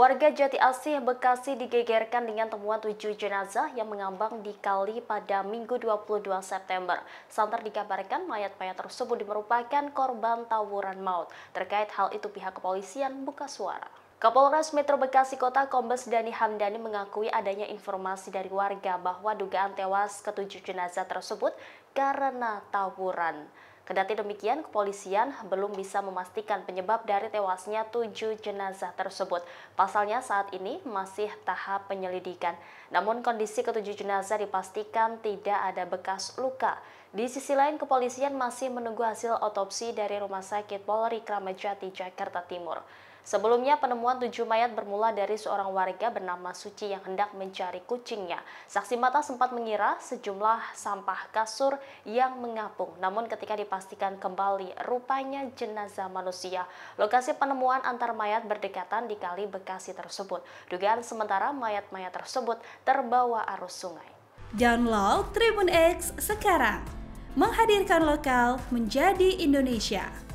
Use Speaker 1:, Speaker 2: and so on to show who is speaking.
Speaker 1: Warga Jati Asih, Bekasi digegerkan dengan temuan tujuh jenazah yang mengambang di kali pada Minggu 22 September. Santer dikabarkan mayat-mayat tersebut merupakan korban tawuran maut. Terkait hal itu pihak kepolisian buka suara. Kapolres Metro Bekasi Kota Kombes Dani Hamdani mengakui adanya informasi dari warga bahwa dugaan tewas ketujuh jenazah tersebut karena tawuran. Kendati demikian, kepolisian belum bisa memastikan penyebab dari tewasnya tujuh jenazah tersebut. Pasalnya saat ini masih tahap penyelidikan. Namun kondisi ketujuh jenazah dipastikan tidak ada bekas luka. Di sisi lain, kepolisian masih menunggu hasil otopsi dari Rumah Sakit Polri Kramajati, Jakarta Timur. Sebelumnya, penemuan tujuh mayat bermula dari seorang warga bernama Suci yang hendak mencari kucingnya. Saksi mata sempat mengira sejumlah sampah kasur yang mengapung. Namun ketika dipastikan kembali, rupanya jenazah manusia. Lokasi penemuan antar mayat berdekatan di Kali Bekasi tersebut. Dugaan sementara mayat-mayat tersebut
Speaker 2: terbawa arus sungai. Download Tribun X sekarang. Menghadirkan lokal menjadi Indonesia.